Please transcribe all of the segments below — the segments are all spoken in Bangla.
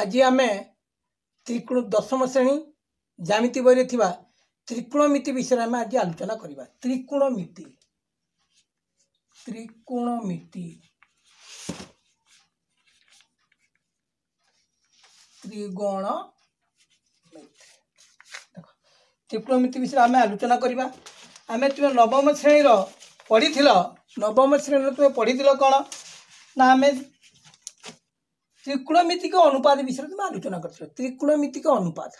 ଆଜି ଆମେ ତ୍ରିକୋଣ ଦଶମ ଶ୍ରେଣୀ ଜ୍ୟାମିତି ବହିରେ ଥିବା ତ୍ରିକୋଣମିତି ବିଷୟରେ ଆମେ ଆଜି ଆଲୋଚନା କରିବା ତ୍ରିକୋଣମିତି ତ୍ରିକୋଣମିତି ତ୍ରିଗୋଣ ଦେଖ ତ୍ରିକୋଣମିତି ବିଷୟରେ ଆମେ ଆଲୋଚନା କରିବା ଆମେ ତୁମେ ନବମ ଶ୍ରେଣୀର ପଢ଼ିଥିଲ ନବମ ଶ୍ରେଣୀର ତୁମେ ପଢ଼ିଥିଲ କ'ଣ ନା ଆମେ ত্রিকোণমিতিক অনুপাত বিষয়ে তুমি আলোচনা করছো ত্রিকোণমিতিক অনুপাত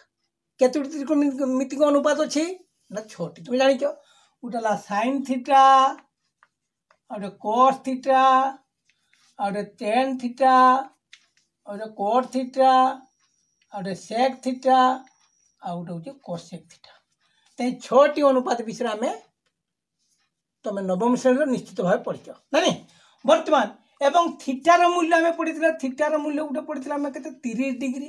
কতটি ত্রিকোণমিতিক অনুপাত অছি না ছটি তুমি জানিছ গোটে হল সাইন থিটা আগে কোস থিটা আগে টেন থিটা আগে কোট থিটা আগে সেক থিটা আগে হচ্ছে কোসেক থিটা তাই ছটি অনুপাত বিষয়ে আমি তুমি নবম শ্রেণীর নিশ্চিত ভাবে পড়িছ না বর্তমান এবং থিটার মূল্য আমি পড়েছিলাম থিটার মূল্য গোটে পড়েছিলাম আমি কেতে তিরিশ ডিগ্রি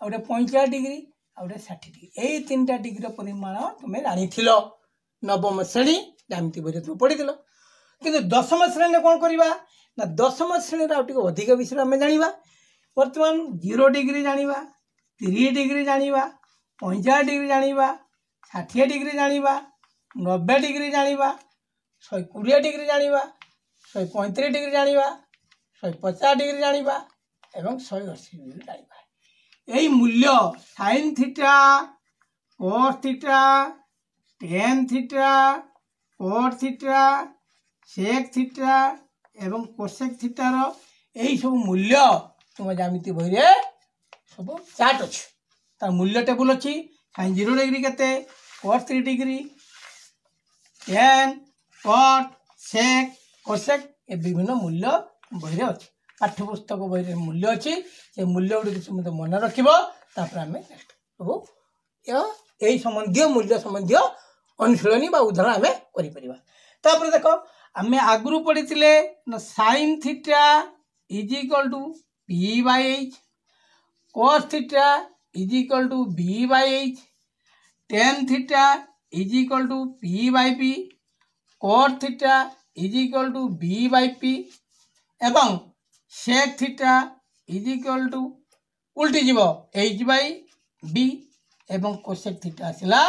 ଆଉ ଗୋଟେ ପଇଁଚାଳିଶ ଡିଗ୍ରୀ ଆଉ ଗୋଟେ ଷାଠିଏ ଡିଗ୍ରୀ ଏଇ ତିନିଟା ଡିଗ୍ରୀର ପରିମାଣ ତୁମେ ଜାଣିଥିଲ ନବମ ଶ୍ରେଣୀ ଜ୍ୟାମିତି ବହିରେ ତୁମେ ପଢ଼ିଥିଲ କିନ୍ତୁ ଦଶମ ଶ୍ରେଣୀରେ କ'ଣ କରିବା ନା ଦଶମ ଶ୍ରେଣୀରେ ଆଉ ଟିକେ ଅଧିକ ବିଷୟରେ ଆମେ ଜାଣିବା ବର୍ତ୍ତମାନ ଜିରୋ ଡିଗ୍ରୀ ଜାଣିବା ତିରିଶ ଡିଗ୍ରୀ ଜାଣିବା ପଇଁଚାଳିଶ ଡିଗ୍ରୀ ଜାଣିବା ଷାଠିଏ ଡିଗ୍ରୀ ଜାଣିବା ନବେ ଡିଗ୍ରୀ ଜାଣିବା ଶହେ କୋଡ଼ିଏ ଡିଗ୍ରୀ ଜାଣିବା ଶହେ ପଇଁତିରିଶ ଡିଗ୍ରୀ ଜାଣିବା ଶହେ ପଚାଶ ଡିଗ୍ରୀ ଜାଣିବା ଏବଂ ଶହେ ଅଶୀ ଡିଗ୍ରୀ ଜାଣିବା ଏଇ ମୂଲ୍ୟ sine theta cos theta tan theta cot theta sec theta ଏବଂ କୋସେକ୍ ଥିଟାର ଏହିସବୁ ମୂଲ୍ୟ ତୁମ ଜ୍ୟାମିତି ବହିରେ ସବୁ ଚାର୍ଟ ଅଛି ତା ମୂଲ୍ୟ ଟେବୁଲ୍ ଅଛି ସାଇନ୍ ଜିରୋ ଡିଗ୍ରୀ କେତେ cot three degree tan cot sec cosec ଏ ବିଭିନ୍ନ ମୂଲ୍ୟ ବହିରେ ଅଛି ପାଠ୍ୟପୁସ୍ତକ ବହିରେ ମୂଲ୍ୟ ଅଛି ସେ ମୂଲ୍ୟ ଗୁଡ଼ିକ ସମସ୍ତେ ମନେ ରଖିବ ତାପରେ ଆମେ ନେକ୍ସଟ ସବୁ ଏହି ସମ୍ବନ୍ଧୀୟ ମୂଲ୍ୟ ସମ୍ବନ୍ଧୀୟ ଅନୁଶୀଳନୀ ବା ଉଦାହରଣ ଆମେ କରିପାରିବା ତାପରେ ଦେଖ ଆମେ ଆଗରୁ ପଢ଼ିଥିଲେ sine theta is equal to P by H cos theta is equal to B by H tan theta is equal to P by P cot theta is equal to V by P এবং sec theta is equal to উল্টিଯିବ এইচ ବାଇ ବି ଏବଂ କୋସେକ୍ ଥିଟା ଆସିଲା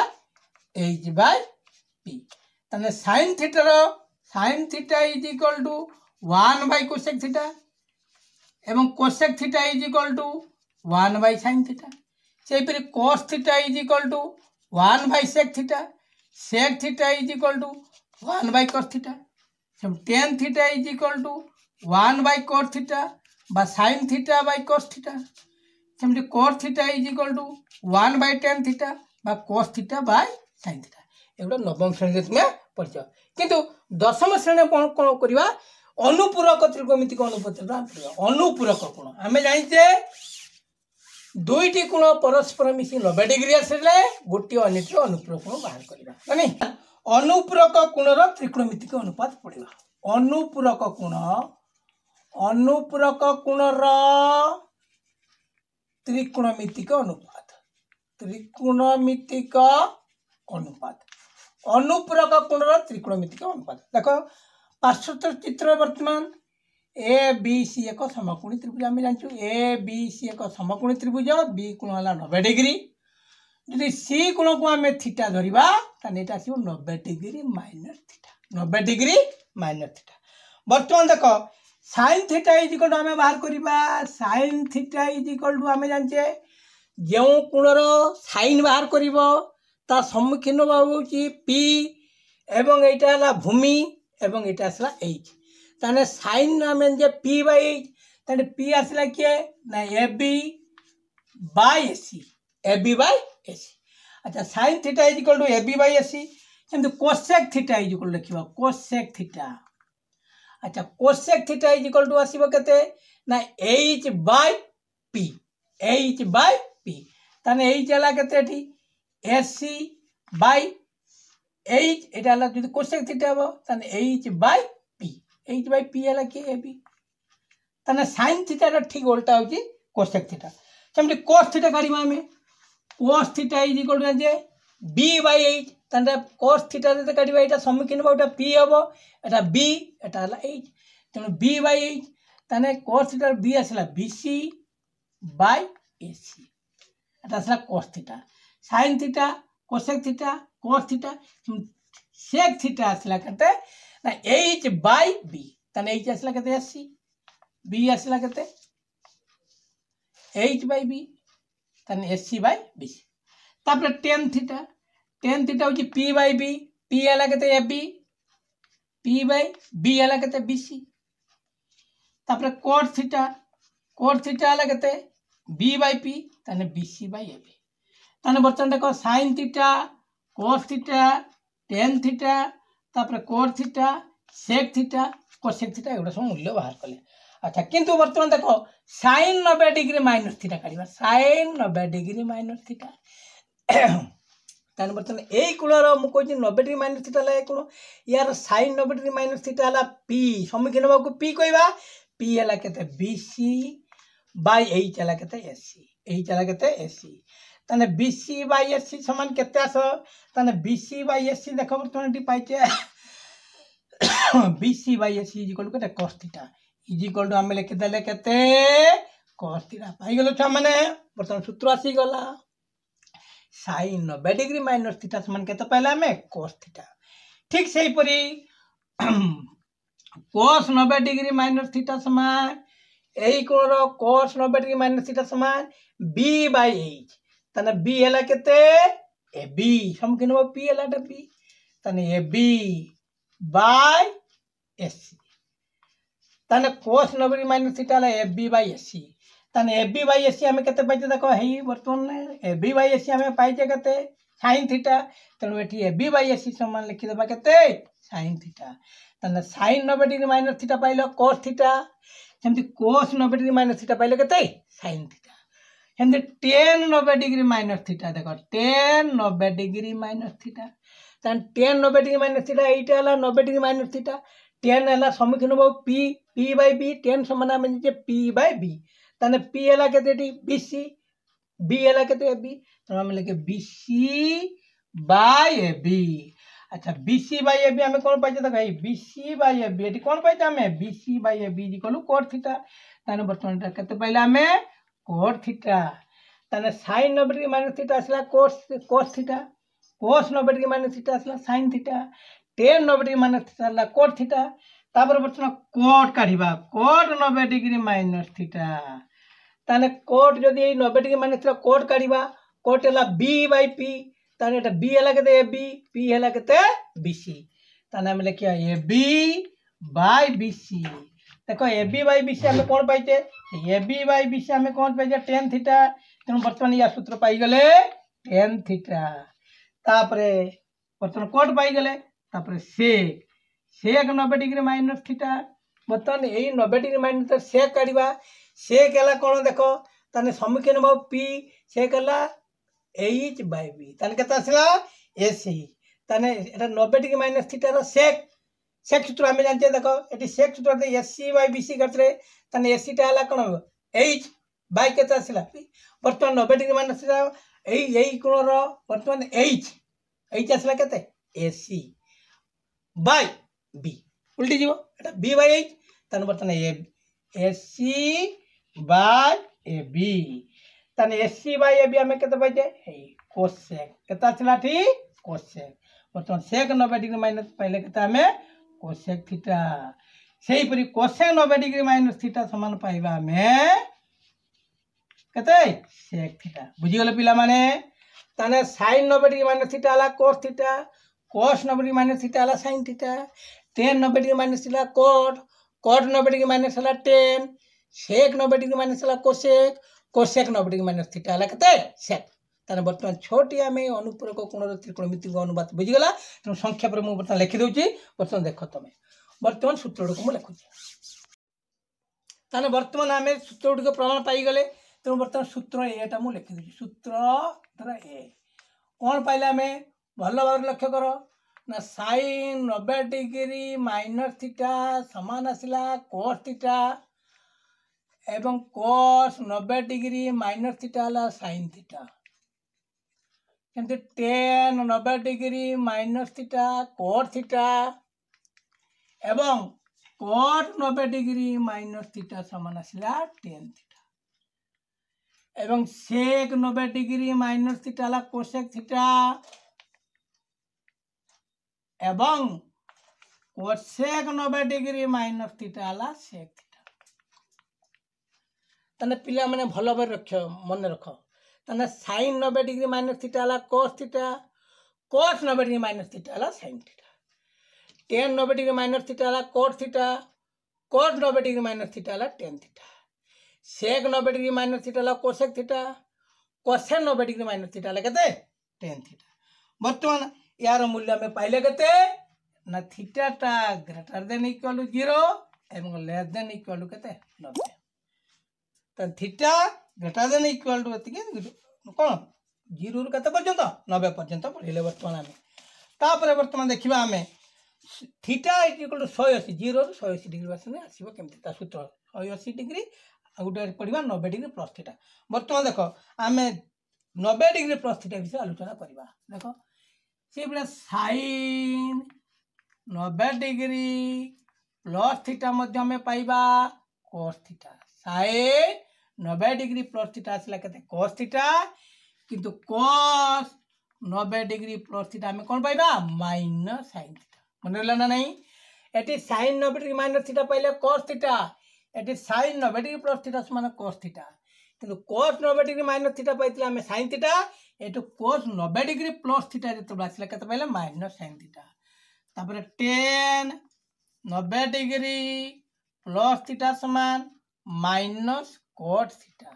ଏଇଚ୍ ବାଇ ପି ତାହେଲେ ସାଇନ୍ ଥିଟାର sine theta is equal to one by cosec theta ଏବଂ cosec theta is equal to one by sine theta ସେହିପରି cos theta is equal to one by sec theta sec theta is equal to one by cos theta tan theta is equal to one by cot theta বা sine theta by cos theta সেমি cot theta is equal to one by tan theta বা cos theta by sine theta এগুলো নবম শ্রেণীতে তুমি পড়ছ কিন্তু দশম শ্রেণী কোণ কোণ করা অনুপূরক ত্রিকোমিতি কোণ উপত্রিক অনুপূরক কোণ আমি জাঁচে দুইটি কোণ পরস্পর মিশি নবে ডিগ্রি আসলে গোটি অনেক অনুপূরক কোণ বাহার করা মানে अनुपूरक कोण त्रिकोणमितिक अनुपात पड़ा अनुपूरक कोण अनुपूरक कोण त्रिकोणमितिक अनुपात त्रिकोणमितिक अनुपात अनुपूरक कोण त्रिकोणमितिक अनुपात देख पार्श्वत चित्र बर्तमान ए बी सी एक समकोणी त्रिभुज आम जानू ए बी सी एक समकोणी त्रिभुज बी कोण है नबे डिग्री ଯଦି ସି କୋଣକୁ ଆମେ ଥିଟା ଧରିବା ତାହେଲେ ଏଇଟା ଆସିବ ନବେ ଡିଗ୍ରୀ ମାଇନସ୍ ଥିଟା ନବେ ଡିଗ୍ରୀ ମାଇନସ୍ ଥିଟା ବର୍ତ୍ତମାନ ଦେଖ ସାଇନ୍ ଥିଟା ଇଜ୍ ଇକ୍ୱାଲ୍ ଆମେ ବାହାର କରିବା sine theta is equal to ଆମେ ଜାଣିଛେ ଯେଉଁ କୋଣର ସାଇନ୍ ବାହାର କରିବ ତା ସମ୍ମୁଖୀନ ହେଉଛି ପି ଏବଂ ଏଇଟା ହେଲା ଭୂମି ଏବଂ ଏଇଟା ଆସିଲା ଏଚ୍ ତାହେଲେ ସାଇନ୍ ଆମେ ଜାଣିଛେ ପି ବାଇ ଏଚ୍ ତାହେଲେ ପି ଆସିଲା କିଏ ନା A B by C AB by AC ଆଚ୍ଛା sine theta is equal to AB by AC ସେମିତି କୋସେକ୍ ଥିଟା ଇଜ୍ ଇକ୍ୱାଲ୍ ଲେଖିବା କୋସେକ୍ ଥିଟା ଆଚ୍ଛା cosec theta is equal to ଆସିବ କେତେ ନା H by P H by P ତାହେଲେ ଏଚ୍ ହେଲା କେତେ ଏଠି ଏସି ବାଇ এইচ এটা হলো যদি কোশ্চেক থিটা হবো তাহলে H by P H by P হল কি এবি তাহলে সাইন থিটার ঠিক উল্টা হচ্ছে কোশ্চেক থিটা সেমনি কোস থিটা কাড়া আমি cos theta is equal to জানিছে বি বাই এইচ তাহলে কোস থিটা যেতে কাটিবা এটা সম্মুখীন হব এটা পি হব এটা বি এটা হল এইচ তেমন বি বাই এইচ তাহলে কোস থিটার বি আসলা বিসি বাই এসি এটা আসলা cos theta sine theta cosec theta cos theta sec theta আসলা কেতে না এইচ বাই বি তাহলে এইচ আসলা কেতে এসি বি আসলা কেতে এইচ বাই বি তাহলে এসি বাই বি তারপরে টেন থিটা টেন থিটা হচ্ছে পি বাই বি পি এলাকাতে এ বি পি বাই বি এলাকাতে বিসি তারপরে কোর থিটা কোর থিটা এলাকাতে বি বাই পি তাহলে বিসি বাই এ বি তাহলে বর্তমান দেখো sine theta cos theta tan theta তারপরে cot theta sec theta cosec theta এগুলো সব মূল্য বাহার করলে আচ্ছা কিন্তু বর্তমান দেখো সাইন নব্বই ডিগ্রি মাইনস থিটা কাটিবা সাইন নব্বই ডিগ্রি মাইনস থিটা তাহলে বর্তমানে এই কোণর মু কইছি নব্বই ডিগ্রি মাইনস থিটা হলে এই কোণ ইয়ার সাইন নব্বই ডিগ্রি মাইনস থিটা হল পি সমীকরণ বাকু পি কইবা পি হল কেতে বিসি বাই এইচ হল কেতে এসি এইচ হল কেতে এসি তাহলে বিসি বাই এসি সমান কেতে আস তাহলে বিসি বাই এসি দেখো বর্তমানে এটি পাইছে বিসি বাই এসি ইজিকল কেতে cos theta is equal to आम लिखिदे के कस थीटा पाइल छुआ मैंने बर्तमान सूत्र आसीगला सैन नबे डिग्री माइनस थीटा सामान के पाला आम कस थीटा ठीक से हीपरी कस नबे डिग्री माइनस थीटा सामान यही कोण कस नबे डिग्री माइनस थीटा सामान बी बै एच ताने बी है के बी सम्मुखीन हो पी है बी ताने A B by S C ताने कोस नबरी माइनस थीटा ला एफ बी बाई एस ताने एफ बी बाई एस हमें कते पाइजे देखो है बर्तन एफ बी बाई एस हमें पाइजे कते सैन थीटा तेणु तेनाली ए बै एस सी सामान लिखीद सैन थीटा ताने सैन नबे डिग्री माइनस थीटा पाइल कोस थीटा सेमती कोस नबे डिग्री माइनस थीटा पाइल के सैन थीटा सेमती टेन नबे डिग्री माइनस थीटा देख टेन नबे डिग्री माइनस थीटा टेन नबे डिग्री माइनस थीटा ये नबे डिग्री माइनस थीटा टेन है सम्मुखीन हूँ P P by B tan सामान आम जे पी बै बी ताने पी है के बीसी बी है के बी तेना आम लिखे बीसी बै बी আচ্ছা বিসি বাই এবি আমি কোন পাইছে দেখো এই বিসি বাই এবি এটি কোন পাইছে আমি BC by AB equal cot theta তাহলে বর্তমান এটা কত পাইলে আমি কোট থিটা তাহলে সাইন নব্বই ডিগ্রি মাইনাস থিটা আসলা কোস কোস থিটা কোস নব্বই ডিগ্রি মাইনাস থিটা আসলা সাইন থিটা টেন নবে ডিগ্রি মাଇନସ୍ ଥିଟା ହେଲା କୋଟ୍ ଥିଟା ତାପରେ ବର୍ତ୍ତମାନ କୋଟ୍ କାଢ଼ିବା କୋଟ୍ ନବେ ଡିଗ୍ରୀ ମାଇନସ୍ ଥିଟା ତାହେଲେ କୋଟ୍ ଯଦି ଏଇ ନବେ ଡିଗ୍ରୀ ମାଇନସ୍ ଥିଲା କୋଟ୍ କାଢ଼ିବା କୋଟ୍ ହେଲା ବି ବାଇ ପି ତାହେଲେ ଏଇଟା ବି ହେଲା କେତେ ଏ ବି ପି ହେଲା କେତେ ବି ସି ତାହେଲେ ଆମେ ଲେଖିବା ଏ ବି ବାଇ ବି ସି ଦେଖ ଏ ବି ବାଇ ବି ସି ଆମେ କ'ଣ ପାଇଛେ ଏ ବି ବାଇ ବି ସି ଆମେ କ'ଣ ପାଇଛେ ଟେନ୍ ଥିଟା ତେଣୁ ବର୍ତ୍ତମାନ ୟା ସୂତ୍ର ପାଇଗଲେ ଟେନ୍ ଥିଟା ତାପରେ ବର୍ତ୍ତମାନ କୋଟ୍ ପାଇଗଲେ তারপরে সেক ସେକ୍ ନବେ ଡିଗ୍ରୀ ମାଇନସ୍ ଥିଟା ବର୍ତ୍ତମାନ ଏଇ ନବେ ଡିଗ୍ରୀ ମାଇନସ୍ ସେକ୍ କାଢ଼ିବା ସେକ୍ ହେଲା କ'ଣ ଦେଖ ତାହେଲେ ସମ୍ମୁଖୀନ ହେବ ପି ସେକ୍ ହେଲା ଏଚ୍ ବାଇ ବି ତାହେଲେ କେତେ ଆସିଲା ଏସ୍ ଇ ତାହେଲେ ଏଇଟା ନବେ ଡିଗ୍ରୀ ମାଇନସ୍ ଥିଟାର ସେକ୍ ସେକ୍ ସୂତ୍ର ଆମେ ଜାଣିଛେ ଦେଖ ଏଠି ସେକ୍ ସୂତ୍ର S C by B C କରିଥିଲେ ତାହେଲେ ଏସ୍ ସିଟା ହେଲା କ'ଣ ହେବ ଏଚ୍ ବାଇ କେତେ ଆସିଲା ବର୍ତ୍ତମାନ ନବେ ଡିଗ୍ରୀ ମାଇନସ୍ ଥିଟା ଏଇ ଏଇ କୋଣର ବର୍ତ୍ତମାନ ଏଚ୍ ଏଚ୍ ଆସିଲା କେତେ ଏସ୍ ସି বাই বি উল্টি যাব এটা বি বাই এইচ তাহলে বর্তমানে A AC by A B তাহলে এসি বাই এ বি আমি কেতে পাইছে এই কোসেক কেতা ছিল কোসেক বর্তমান সেক নবে ডিগ্রি মাইনাস পাইলে কেতে আমি কোসেক থিটা সেইপরি কোসেক নবে ডিগ্রি মাইনাস থিটা সমান পাইবা আমি কেতে সেক থিটা বুঝিগলে পিলা মানে তাহলে সাইন নবে ডিগ্রি মাইনাস থিটা হল cos theta cos 90 degree minus theta है sin theta tan 90 degree minus theta cot cot 90 degree minus है tan sec 90 डिग्री माइनस है cosec cosec 90 degree minus theta है केते sec তাহলে বর্তমান ছটি আমি অনুপূরক কোণর ত্রিকোণমিতিক অনুপাত বুঝিগলা তেমন সংখ্যা পরে মু বর্তমান লিখি দেউছি বর্তমান দেখ তুমি বর্তমান সূত্রটিকে মু লিখুছি তাহলে বর্তমান আমি সূত্রটিকে প্রমাণ পাইগলে তেমন বর্তমান সূত্র এটা মু লিখি দেউছি সূত্র ধর এ কোণ পাইলে আমি ଭଲ ଭାବରେ ଲକ୍ଷ୍ୟ କର ନା ସାଇନ୍ ନବେ ଡିଗ୍ରୀ ମାଇନସ୍ ଥିଟା ସମାନ ଆସିଲା କୋର୍ସ ଥିଟା ଏବଂ କୋସ୍ ନବେ ଡିଗ୍ରୀ ମାଇନସ୍ ଥିଟା ହେଲା ସାଇନ୍ ଥିଟା କିନ୍ତୁ ଟେନ୍ ନବେ degree minus theta cot theta ଏବଂ କୋର୍ ନବେ ଡିଗ୍ରୀ ମାଇନସ୍ ଥିଟା ସମାନ ଆସିଲା ଟେନ୍ ଥିଟା ଏବଂ ସେକ୍ ନବେ ଡିଗ୍ରୀ ମାଇନସ୍ ଥିଟା ହେଲା କୋସେକ୍ ଥିଟା এবং what sec 90 degree minus theta হলা sec থিটা তাহলে পিলা মানে ভালো ভাবে রাখ মনে রাখ তাহলে sin 90 ডিগ্রি মাইনস থিটা হলা cos theta cos 90 degree minus theta হলা sin theta tan 90 degree minus theta হলা cot theta cos 90 degree minus theta হলা tan theta sec 90 degree minus theta হলা cosec theta cosec 90 degree minus theta হলা কত tan থিটা বর্তমান ಯಾರ ಮೂಲ್ಯ ಮೇ ಪೈಲಗತೆ ನಾ ಥೀಟಾಟಾ greater than equal to zero এবং লেস দেন ইকুয়াল টু কেতে নব্বই তো theta greater than equal to এতিকি কোণ জিরো রু কেতে পর্যন্ত নবে পর্যন্ত পড়লে বর্তমান আমি তাপরে বর্তমান দেখিবা আমি থিটা ইজ ইকুয়াল টু শহে অশী জিরো রু শহে অশী ডিগ্রি আসলে আসব কেমতি তা সূত্র শহে অশী ডিগ্রি আর গোটে পড়া নবে ডিগ্রি প্লস থিটা বর্তমান দেখ আমি নবে ডিগ্রি প্লস থিটা বিষয়ে আলোচনা করা দেখ সেইবিলাক সাইন নবে ডিগ্রি ପ୍ଲସ୍ ଥିଟା ମଧ୍ୟ ଆମେ ପାଇବା କସ୍ ଥିଟା ସାଇନ୍ ନବେ ଡିଗ୍ରୀ ପ୍ଲସ୍ ଥିଟା ଆସିଲା କେତେ କସ୍ ଥିଟା କିନ୍ତୁ କସ୍ ନବେ ଡିଗ୍ରୀ ପ୍ଲସ୍ ଥିଟା ଆମେ କ'ଣ ପାଇବା ମାଇନସ୍ ସାଇନ୍ ଥିଟା ମନେ ରହିଲା ନା ନାହିଁ ଏଠି ସାଇନ୍ ନବେ ଡିଗ୍ରୀ ମାଇନସ୍ ଥିଟା ପାଇଲେ କସ୍ ଥିଟା ଏଠି ସାଇନ୍ ନବେ ଡିଗ୍ରୀ ପ୍ଲସ୍ ଥିଟା ସମାନ କସ୍ ଥିଟା କିନ୍ତୁ କସ୍ ନବେ ଡିଗ୍ରୀ ମାଇନସ୍ ଥିଟା ପାଇଥିଲେ ଆମେ ସାଇନ୍ ଥିଟା ଏଠୁ କୋସ୍ ନବେ ଡିଗ୍ରୀ ପ୍ଲସ୍ ଥିଟା ଯେତେବେଳେ ଆସିଲା କେତେବେଳେ ମାଇନସ୍ ସାଇନ୍ ଥିଟା ତାପରେ ଟେନ୍ ନବେ ଡିଗ୍ରୀ ପ୍ଲସ୍ ଥିଟା ସମାନ ମାଇନସ୍ କୋଟ୍ ଥିଟା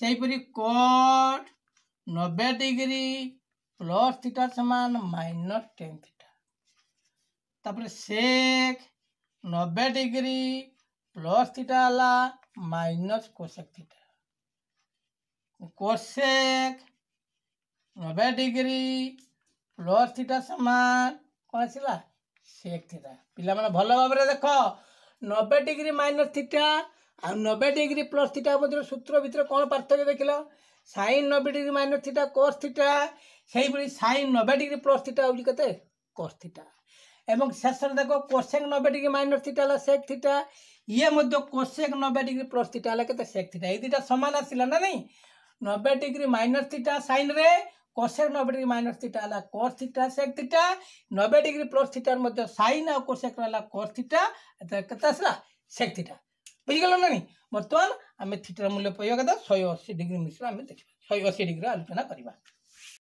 ସେହିପରି କୋଟ୍ ନବେ ଡିଗ୍ରୀ ପ୍ଲସ୍ ଥିଟା ସମାନ ମାଇନସ୍ ଟେନ୍ ଥିଟା ତାପରେ ସେକ୍ ନବେ ଡିଗ୍ରୀ ପ୍ଲସ୍ ଥିଟା ହେଲା ମାଇନସ୍ କୋସେକ୍ ଥିଟା କୋସେକ୍ ନବେ ଡିଗ୍ରୀ ପ୍ଲସ୍ ଥିଟା ସମାନ କ'ଣ ଆସିଲା ସେକ୍ ଥିଟା ପିଲାମାନେ ଭଲ ଭାବରେ ଦେଖ ନବେ ଡିଗ୍ରୀ ମାଇନସ୍ ଥିଟା ଆଉ ନବେ ଡିଗ୍ରୀ ପ୍ଲସ୍ ଥିଟା ମଧ୍ୟରେ ସୂତ୍ର ଭିତରେ କ'ଣ ପାର୍ଥକ୍ୟ ଦେଖିଲ ସାଇନ୍ ନବେ degree minus theta cos theta ସେଇଭଳି ସାଇନ୍ ନବେ ଡିଗ୍ରୀ ପ୍ଲସ୍ ଥିଟା ହେଉଛି କେତେ କୋସ୍ ଥିଟା এবং শেষে দেখো কোসেক নবে ডিগ্রি মাইনস থিটা হলে সেক থিটা ইয়ে মধ্যে কোসেক নবে ডিগ্রি প্লস থিটা হলে কেতে সেক থিটা এই দুইটা সমান আসিলা না নাই নবে ডিগ্রি মাইনস থিটা সাইনরে কোসেক নবে ডিগ্রি মাইনস থিটা হল কোস থিটা সেক থিটা নবে ডিগ্রি প্লস থিটার মধ্যে সাইন আর কোসেক হল কোস থিটা কেতে আসলা সেক থিটা বুঝিগল না বর্তমান আমি থিটার মূল্য পাইবা কথা শহে অশী ডিগ্রি মিশ্র আমি দেখিবা শহে অশী ডিগ্রি আলোচনা করা